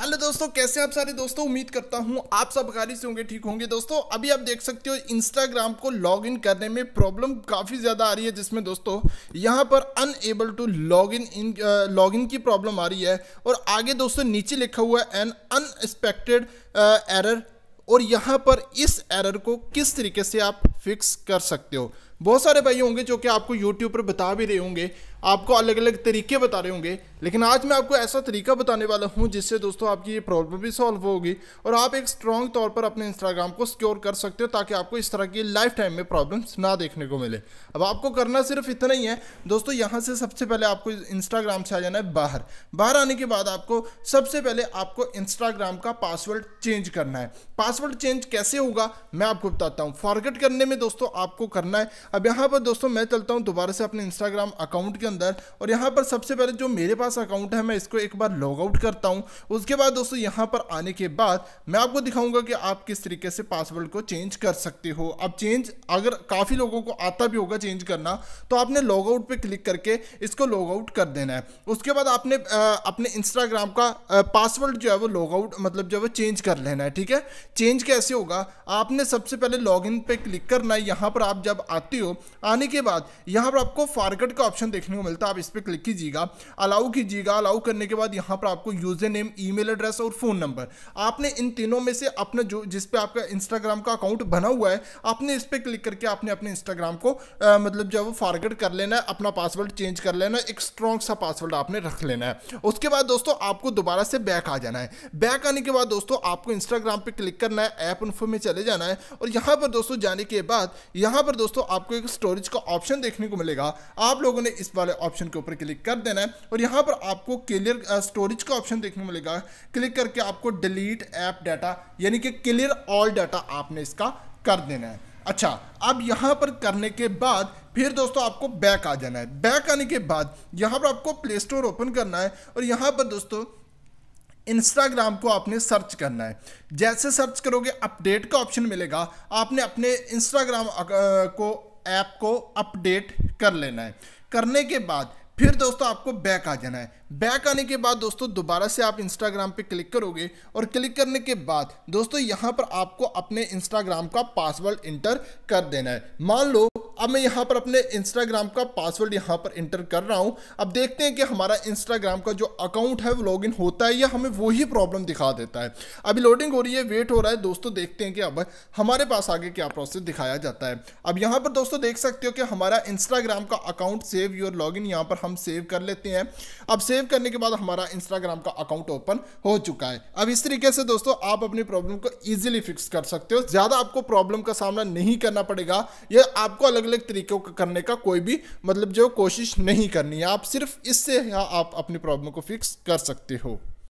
hello दोस्तों कैसे आप सारे दोस्तों उम्मीद करता हूँ आप सब गाड़ी से होंगे ठीक होंगे दोस्तों अभी आप देख सकते हो इंस्टाग्राम को लॉगिन करने में प्रॉब्लम काफ़ी ज़्यादा आ रही है जिसमें दोस्तों यहाँ पर unable to log in log in की प्रॉब्लम आ रही है और आगे दोस्तों नीचे लिखा हुआ है एन अनएक्सपेक्टेड एरर और यहाँ पर इस एरर को किस तरीके से आप फिक्स कर सकते हो बहुत सारे भाई होंगे जो कि आपको यूट्यूब पर बता भी रहे होंगे आपको अलग अलग तरीके बता रहे होंगे लेकिन आज मैं आपको ऐसा तरीका बताने वाला हूँ जिससे दोस्तों आपकी ये प्रॉब्लम भी सॉल्व होगी और आप एक स्ट्रॉन्ग तौर पर अपने इंस्टाग्राम को सिक्योर कर सकते हो ताकि आपको इस तरह की लाइफ टाइम में प्रॉब्लम्स ना देखने को मिले अब आपको करना सिर्फ इतना ही है दोस्तों यहाँ से सबसे पहले आपको इंस्टाग्राम से आ जाना है बाहर बाहर आने के बाद आपको सबसे पहले आपको इंस्टाग्राम का पासवर्ड चेंज करना है पासवर्ड चेंज कैसे होगा मैं आपको बताता हूँ फॉरगेट करने में दोस्तों आपको करना है अब यहाँ पर दोस्तों मैं चलता हूँ दोबारा से अपने इंस्टाग्राम अकाउंट के अंदर और यहाँ पर सबसे पहले जो मेरे पास अकाउंट है मैं इसको एक बार लॉग आउट करता हूँ उसके बाद दोस्तों यहाँ पर आने के बाद मैं आपको दिखाऊंगा कि आप किस तरीके से पासवर्ड को चेंज कर सकते हो अब चेंज अगर काफ़ी लोगों को आता भी होगा चेंज करना तो आपने लॉग आउट पर क्लिक करके इसको लॉग आउट कर देना है उसके बाद आपने अपने इंस्टाग्राम का पासवर्ड जो है वो लॉग आउट मतलब जो है वो चेंज कर लेना है ठीक है चेंज कैसे होगा आपने सबसे पहले लॉग इन पर क्लिक करना है यहाँ पर आप जब आते आती हो आने के बाद यहाँ पर आपको फारगट का ऑप्शन देखने को मिलता है आप इस पर क्लिक कीजिएगा अलाउ कीजिएगा अलाउ करने के बाद यहाँ पर आपको यूजर नेम ईमेल एड्रेस और फ़ोन नंबर आपने इन तीनों में से अपना जो जिस पे आपका इंस्टाग्राम का अकाउंट बना हुआ है आपने इस पर क्लिक करके आपने अपने इंस्टाग्राम को आ, मतलब जब फारगट कर लेना है अपना पासवर्ड चेंज कर लेना एक स्ट्रॉन्ग सा पासवर्ड आपने रख लेना है उसके बाद दोस्तों आपको दोबारा से बैक आ जाना है बैक आने के बाद दोस्तों आपको इंस्टाग्राम पर क्लिक करना है ऐप इन्फो में चले जाना है और यहाँ पर दोस्तों जाने के बाद यहाँ पर दोस्तों आप आपको एक स्टोरेज का ऑप्शन देखने को मिलेगा आप लोगों ने इस वाले ऑप्शन के ऊपर क्लिक कर देना है और यहाँ पर आपको क्लियर स्टोरेज का ऑप्शन देखने को मिलेगा क्लिक करके आपको डिलीट ऐप डाटा यानी कि क्लियर ऑल डाटा आपने इसका कर देना है अच्छा अब यहाँ पर करने के बाद फिर दोस्तों आपको बैक आ जाना है बैक आने के बाद यहाँ पर आपको प्ले स्टोर ओपन करना है और यहाँ पर दोस्तों इंस्टाग्राम को आपने सर्च करना है जैसे सर्च करोगे अपडेट का ऑप्शन मिलेगा आपने अपने इंस्टाग्राम को ऐप को अपडेट कर लेना है करने के बाद फिर दोस्तों आपको बैक आ जाना है बैक आने के बाद दोस्तों दोबारा से आप इंस्टाग्राम पे क्लिक करोगे और क्लिक करने के बाद दोस्तों यहाँ पर आपको अपने इंस्टाग्राम का पासवर्ड इंटर कर देना है मान लो अब मैं यहाँ पर अपने इंस्टाग्राम का पासवर्ड यहाँ पर इंटर कर रहा हूँ अब देखते हैं कि हमारा इंस्टाग्राम का जो अकाउंट है वो लॉगिन होता है या हमें वही प्रॉब्लम दिखा देता है अभी लोडिंग हो रही है वेट हो रहा है दोस्तों देखते हैं कि अब हमारे पास आगे क्या प्रोसेस दिखाया जाता है अब यहाँ पर दोस्तों देख सकते हो कि हमारा इंस्टाग्राम का account save your log in पर हम सेव कर लेते हैं अब सेव करने के बाद हमारा इंस्टाग्राम का अकाउंट ओपन हो चुका है अब इस तरीके से दोस्तों आप अपनी प्रॉब्लम को ईजिली फिक्स कर सकते हो ज़्यादा आपको प्रॉब्लम का सामना नहीं करना पड़ेगा यह आपको अलग अलग तरीक़ों का करने का कोई भी मतलब जो कोशिश नहीं करनी है आप सिर्फ इससे आप अपनी प्रॉब्लम को फिक्स कर सकते हो